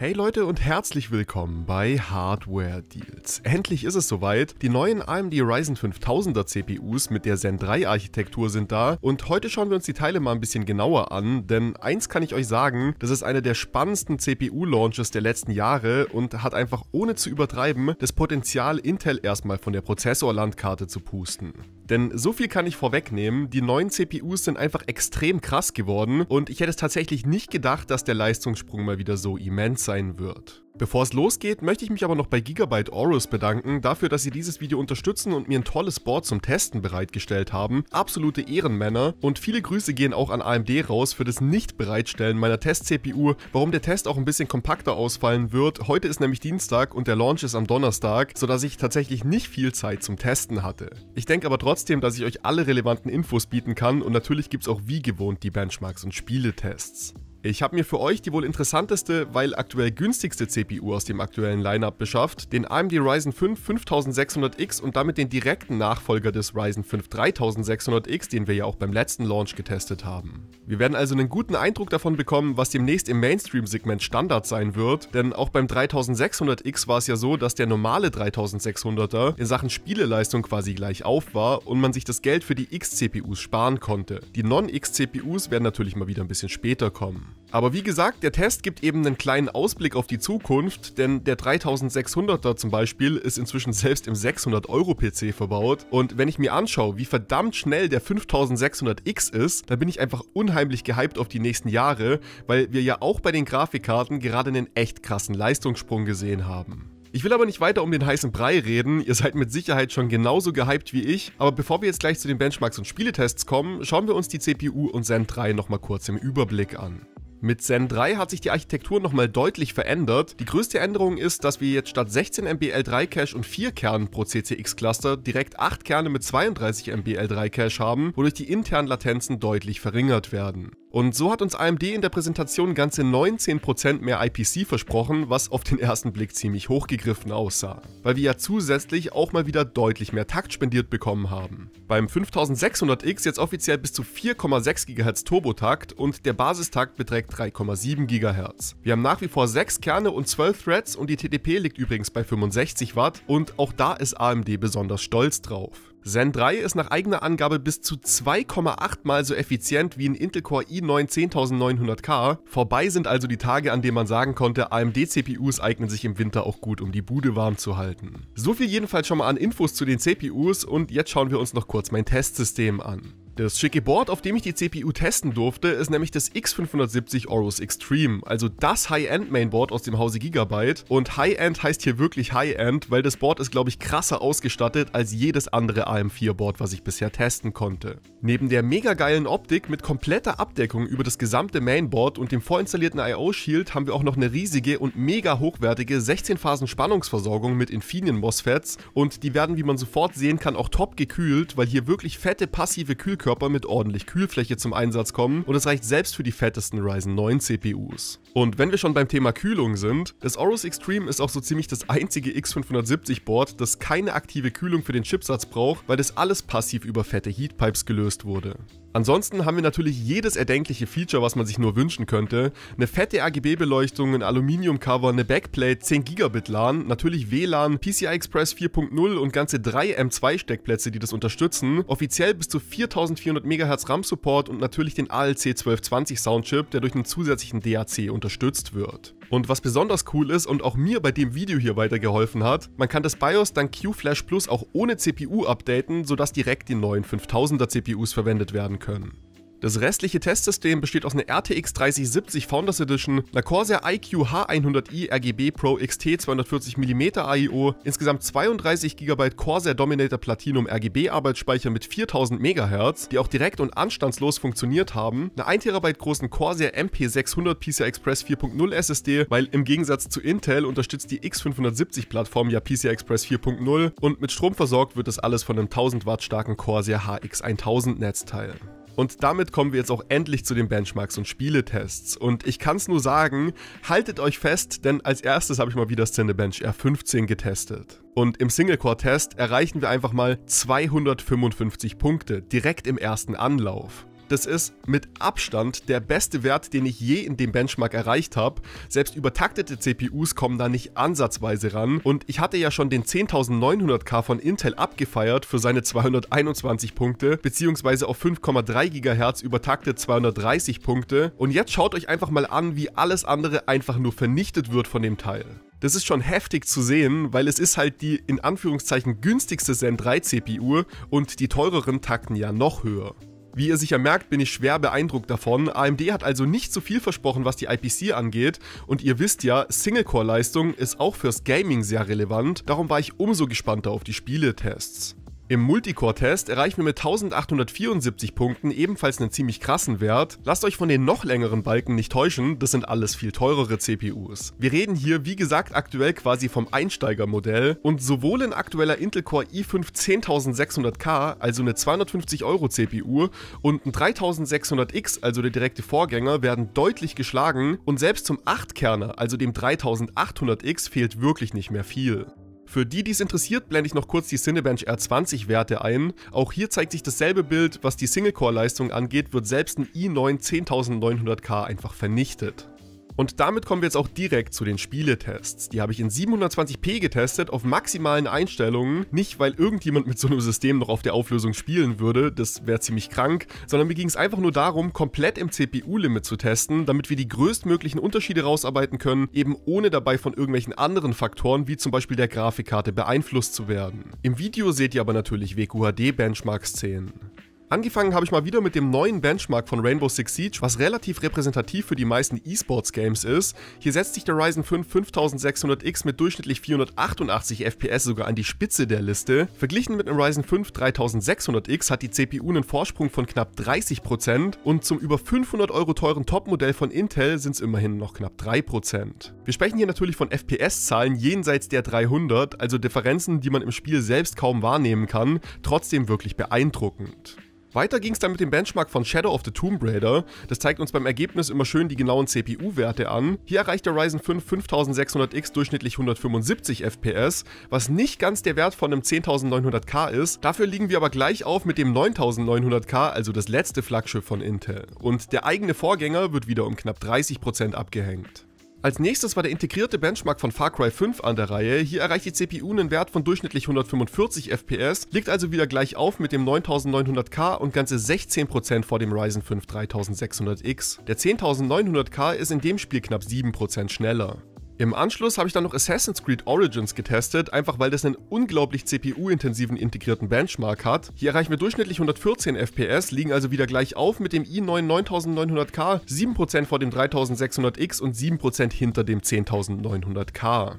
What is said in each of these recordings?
Hey Leute und herzlich willkommen bei Hardware Deals. Endlich ist es soweit. Die neuen AMD Ryzen 5000er CPUs mit der Zen 3 Architektur sind da und heute schauen wir uns die Teile mal ein bisschen genauer an, denn eins kann ich euch sagen, das ist einer der spannendsten CPU Launches der letzten Jahre und hat einfach ohne zu übertreiben das Potenzial Intel erstmal von der Prozessorlandkarte zu pusten. Denn so viel kann ich vorwegnehmen, die neuen CPUs sind einfach extrem krass geworden und ich hätte es tatsächlich nicht gedacht, dass der Leistungssprung mal wieder so immens sein wird. Bevor es losgeht, möchte ich mich aber noch bei Gigabyte Aorus bedanken, dafür, dass sie dieses Video unterstützen und mir ein tolles Board zum Testen bereitgestellt haben. Absolute Ehrenmänner und viele Grüße gehen auch an AMD raus für das Nicht-Bereitstellen meiner Test-CPU, warum der Test auch ein bisschen kompakter ausfallen wird. Heute ist nämlich Dienstag und der Launch ist am Donnerstag, sodass ich tatsächlich nicht viel Zeit zum Testen hatte. Ich denke aber trotzdem, dass ich euch alle relevanten Infos bieten kann und natürlich gibt es auch wie gewohnt die Benchmarks und Spieletests. Ich habe mir für euch die wohl interessanteste, weil aktuell günstigste CPU aus dem aktuellen Lineup beschafft, den AMD Ryzen 5 5600X und damit den direkten Nachfolger des Ryzen 5 3600X, den wir ja auch beim letzten Launch getestet haben. Wir werden also einen guten Eindruck davon bekommen, was demnächst im Mainstream-Segment Standard sein wird, denn auch beim 3600X war es ja so, dass der normale 3600er in Sachen Spieleleistung quasi gleich auf war und man sich das Geld für die X-CPUs sparen konnte. Die Non-X-CPUs werden natürlich mal wieder ein bisschen später kommen. Aber wie gesagt, der Test gibt eben einen kleinen Ausblick auf die Zukunft, denn der 3600er zum Beispiel ist inzwischen selbst im 600-Euro-PC verbaut und wenn ich mir anschaue, wie verdammt schnell der 5600X ist, dann bin ich einfach unheimlich gehypt auf die nächsten Jahre, weil wir ja auch bei den Grafikkarten gerade einen echt krassen Leistungssprung gesehen haben. Ich will aber nicht weiter um den heißen Brei reden, ihr seid mit Sicherheit schon genauso gehypt wie ich, aber bevor wir jetzt gleich zu den Benchmarks und Spieletests kommen, schauen wir uns die CPU und Zen 3 nochmal kurz im Überblick an. Mit Zen 3 hat sich die Architektur nochmal deutlich verändert. Die größte Änderung ist, dass wir jetzt statt 16 MB L3 Cache und 4 Kernen pro CCX-Cluster direkt 8 Kerne mit 32 MB L3 Cache haben, wodurch die internen Latenzen deutlich verringert werden. Und so hat uns AMD in der Präsentation ganze 19% mehr IPC versprochen, was auf den ersten Blick ziemlich hochgegriffen aussah, weil wir ja zusätzlich auch mal wieder deutlich mehr Takt spendiert bekommen haben. Beim 5600X jetzt offiziell bis zu 4,6 GHz Turbotakt und der Basistakt beträgt 3,7 GHz. Wir haben nach wie vor 6 Kerne und 12 Threads und die TDP liegt übrigens bei 65 Watt und auch da ist AMD besonders stolz drauf. Zen 3 ist nach eigener Angabe bis zu 2,8 mal so effizient wie ein Intel Core i9 10900K. Vorbei sind also die Tage, an denen man sagen konnte, AMD-CPUs eignen sich im Winter auch gut, um die Bude warm zu halten. So viel jedenfalls schon mal an Infos zu den CPUs und jetzt schauen wir uns noch kurz mein Testsystem an. Das schicke Board, auf dem ich die CPU testen durfte, ist nämlich das X570 Aorus Extreme, also das High-End-Mainboard aus dem Hause Gigabyte. Und High-End heißt hier wirklich High-End, weil das Board ist, glaube ich, krasser ausgestattet als jedes andere AM4-Board, was ich bisher testen konnte. Neben der mega geilen Optik mit kompletter Abdeckung über das gesamte Mainboard und dem vorinstallierten I.O.-Shield haben wir auch noch eine riesige und mega hochwertige 16-Phasen-Spannungsversorgung mit Infineon-MOSFETs und die werden, wie man sofort sehen kann, auch top gekühlt, weil hier wirklich fette passive Kühlkörper Körper mit ordentlich Kühlfläche zum Einsatz kommen und es reicht selbst für die fettesten Ryzen 9 CPUs. Und wenn wir schon beim Thema Kühlung sind, das Aorus Extreme ist auch so ziemlich das einzige X570 Board, das keine aktive Kühlung für den Chipsatz braucht, weil das alles passiv über fette Heatpipes gelöst wurde. Ansonsten haben wir natürlich jedes erdenkliche Feature, was man sich nur wünschen könnte. Eine fette RGB-Beleuchtung, ein Aluminium-Cover, eine Backplate, 10 Gigabit LAN, natürlich WLAN, PCI Express 4.0 und ganze drei M2-Steckplätze, die das unterstützen, offiziell bis zu 4400 MHz RAM-Support und natürlich den ALC 1220 Soundchip, der durch einen zusätzlichen DAC unterstützt wird. Und was besonders cool ist und auch mir bei dem Video hier weitergeholfen hat, man kann das BIOS dank QFlash Plus auch ohne CPU updaten, sodass direkt die neuen 5000er CPUs verwendet werden können. Das restliche Testsystem besteht aus einer RTX 3070 Founders Edition, einer Corsair IQ H100i RGB Pro XT 240mm AIO, insgesamt 32 GB Corsair Dominator Platinum RGB Arbeitsspeicher mit 4000 MHz, die auch direkt und anstandslos funktioniert haben, einer 1 TB großen Corsair MP600 PCI Express 4.0 SSD, weil im Gegensatz zu Intel unterstützt die X570 Plattform ja PCI Express 4.0 und mit Strom versorgt wird das alles von einem 1000 Watt starken Corsair HX1000 Netzteil. Und damit kommen wir jetzt auch endlich zu den Benchmarks und Spieletests. Und ich kann es nur sagen, haltet euch fest, denn als erstes habe ich mal wieder Cinebench R15 getestet. Und im Singlecore-Test erreichen wir einfach mal 255 Punkte, direkt im ersten Anlauf. Das ist mit Abstand der beste Wert, den ich je in dem Benchmark erreicht habe. Selbst übertaktete CPUs kommen da nicht ansatzweise ran. Und ich hatte ja schon den 10.900K von Intel abgefeiert für seine 221 Punkte, beziehungsweise auf 5,3 GHz übertaktet 230 Punkte. Und jetzt schaut euch einfach mal an, wie alles andere einfach nur vernichtet wird von dem Teil. Das ist schon heftig zu sehen, weil es ist halt die in Anführungszeichen günstigste Zen 3 CPU und die teureren takten ja noch höher. Wie ihr sicher merkt, bin ich schwer beeindruckt davon. AMD hat also nicht so viel versprochen, was die IPC angeht. Und ihr wisst ja, Single-Core-Leistung ist auch fürs Gaming sehr relevant. Darum war ich umso gespannter auf die Spieletests. Im Multicore-Test erreichen wir mit 1874 Punkten ebenfalls einen ziemlich krassen Wert. Lasst euch von den noch längeren Balken nicht täuschen, das sind alles viel teurere CPUs. Wir reden hier wie gesagt aktuell quasi vom Einsteigermodell und sowohl ein aktueller Intel Core i5 10600K, also eine 250 Euro CPU und ein 3600X, also der direkte Vorgänger, werden deutlich geschlagen und selbst zum 8-Kerner, also dem 3800X, fehlt wirklich nicht mehr viel. Für die, die es interessiert, blende ich noch kurz die Cinebench R20 Werte ein. Auch hier zeigt sich dasselbe Bild, was die Single-Core-Leistung angeht, wird selbst ein i9 10900K einfach vernichtet. Und damit kommen wir jetzt auch direkt zu den Spieletests. Die habe ich in 720p getestet, auf maximalen Einstellungen. Nicht, weil irgendjemand mit so einem System noch auf der Auflösung spielen würde, das wäre ziemlich krank, sondern mir ging es einfach nur darum, komplett im CPU-Limit zu testen, damit wir die größtmöglichen Unterschiede rausarbeiten können, eben ohne dabei von irgendwelchen anderen Faktoren, wie zum Beispiel der Grafikkarte, beeinflusst zu werden. Im Video seht ihr aber natürlich wqhd benchmark szenen Angefangen habe ich mal wieder mit dem neuen Benchmark von Rainbow Six Siege, was relativ repräsentativ für die meisten E-Sports-Games ist. Hier setzt sich der Ryzen 5 5600X mit durchschnittlich 488 FPS sogar an die Spitze der Liste. Verglichen mit einem Ryzen 5 3600X hat die CPU einen Vorsprung von knapp 30% und zum über 500 Euro teuren Topmodell von Intel sind es immerhin noch knapp 3%. Wir sprechen hier natürlich von FPS-Zahlen jenseits der 300, also Differenzen, die man im Spiel selbst kaum wahrnehmen kann, trotzdem wirklich beeindruckend. Weiter ging es dann mit dem Benchmark von Shadow of the Tomb Raider. Das zeigt uns beim Ergebnis immer schön die genauen CPU-Werte an. Hier erreicht der Ryzen 5 5600X durchschnittlich 175 FPS, was nicht ganz der Wert von einem 10900K ist. Dafür liegen wir aber gleich auf mit dem 9900K, also das letzte Flaggschiff von Intel. Und der eigene Vorgänger wird wieder um knapp 30% abgehängt. Als nächstes war der integrierte Benchmark von Far Cry 5 an der Reihe. Hier erreicht die CPU einen Wert von durchschnittlich 145 FPS, liegt also wieder gleich auf mit dem 9900K und ganze 16% vor dem Ryzen 5 3600X. Der 10900K ist in dem Spiel knapp 7% schneller. Im Anschluss habe ich dann noch Assassin's Creed Origins getestet, einfach weil das einen unglaublich CPU-intensiven integrierten Benchmark hat. Hier erreichen wir durchschnittlich 114 FPS, liegen also wieder gleich auf mit dem i9 9900K, 7% vor dem 3600X und 7% hinter dem 10900K.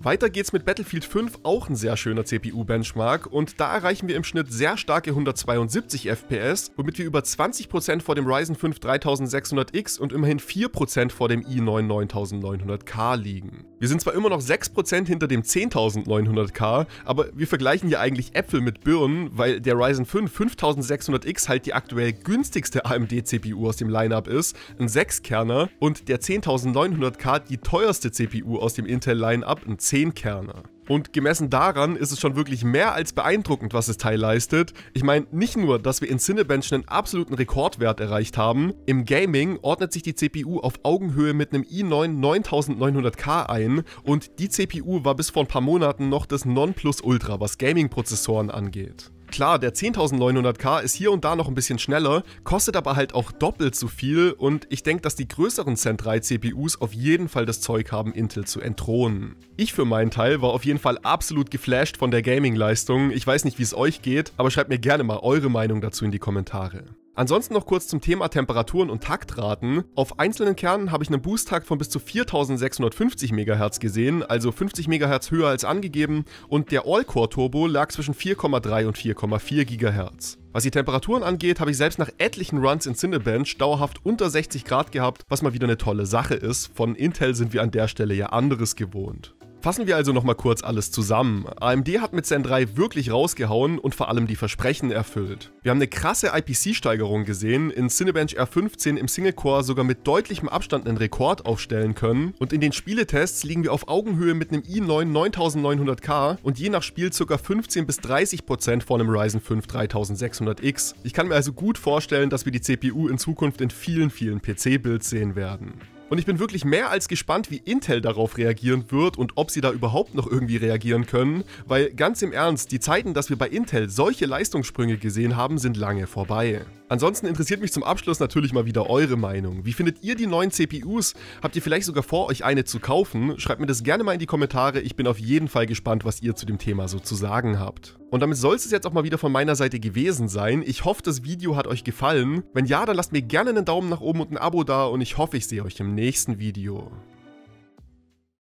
Weiter geht's mit Battlefield 5, auch ein sehr schöner CPU-Benchmark und da erreichen wir im Schnitt sehr starke 172 FPS, womit wir über 20% vor dem Ryzen 5 3600X und immerhin 4% vor dem i9 9900K liegen. Wir sind zwar immer noch 6% hinter dem 10.900K, aber wir vergleichen hier eigentlich Äpfel mit Birnen, weil der Ryzen 5 5600X halt die aktuell günstigste AMD-CPU aus dem Lineup ist, ein 6-Kerner, und der 10.900K die teuerste CPU aus dem Intel-Lineup, ein 10-Kerner. Und gemessen daran ist es schon wirklich mehr als beeindruckend, was das Teil leistet. Ich meine, nicht nur, dass wir in Cinebench einen absoluten Rekordwert erreicht haben, im Gaming ordnet sich die CPU auf Augenhöhe mit einem i9 9900K ein und die CPU war bis vor ein paar Monaten noch das Nonplusultra, was Gaming-Prozessoren angeht. Klar, der 10.900K ist hier und da noch ein bisschen schneller, kostet aber halt auch doppelt so viel und ich denke, dass die größeren Zen 3 CPUs auf jeden Fall das Zeug haben, Intel zu entthronen. Ich für meinen Teil war auf jeden Fall absolut geflasht von der Gaming-Leistung. Ich weiß nicht, wie es euch geht, aber schreibt mir gerne mal eure Meinung dazu in die Kommentare. Ansonsten noch kurz zum Thema Temperaturen und Taktraten. Auf einzelnen Kernen habe ich einen Boost-Takt von bis zu 4650 MHz gesehen, also 50 MHz höher als angegeben und der All-Core-Turbo lag zwischen 4,3 und 4,4 GHz. Was die Temperaturen angeht, habe ich selbst nach etlichen Runs in Cinebench dauerhaft unter 60 Grad gehabt, was mal wieder eine tolle Sache ist. Von Intel sind wir an der Stelle ja anderes gewohnt. Fassen wir also nochmal kurz alles zusammen. AMD hat mit Zen 3 wirklich rausgehauen und vor allem die Versprechen erfüllt. Wir haben eine krasse IPC-Steigerung gesehen, in Cinebench R15 im Single-Core sogar mit deutlichem Abstand einen Rekord aufstellen können und in den Spieletests liegen wir auf Augenhöhe mit einem i9 9900K und je nach Spiel ca. 15 bis 30% vor einem Ryzen 5 3600X. Ich kann mir also gut vorstellen, dass wir die CPU in Zukunft in vielen, vielen PC-Builds sehen werden. Und ich bin wirklich mehr als gespannt, wie Intel darauf reagieren wird und ob sie da überhaupt noch irgendwie reagieren können, weil ganz im Ernst, die Zeiten, dass wir bei Intel solche Leistungssprünge gesehen haben, sind lange vorbei. Ansonsten interessiert mich zum Abschluss natürlich mal wieder eure Meinung. Wie findet ihr die neuen CPUs? Habt ihr vielleicht sogar vor, euch eine zu kaufen? Schreibt mir das gerne mal in die Kommentare. Ich bin auf jeden Fall gespannt, was ihr zu dem Thema so zu sagen habt. Und damit soll es jetzt auch mal wieder von meiner Seite gewesen sein. Ich hoffe, das Video hat euch gefallen. Wenn ja, dann lasst mir gerne einen Daumen nach oben und ein Abo da und ich hoffe, ich sehe euch im nächsten Video.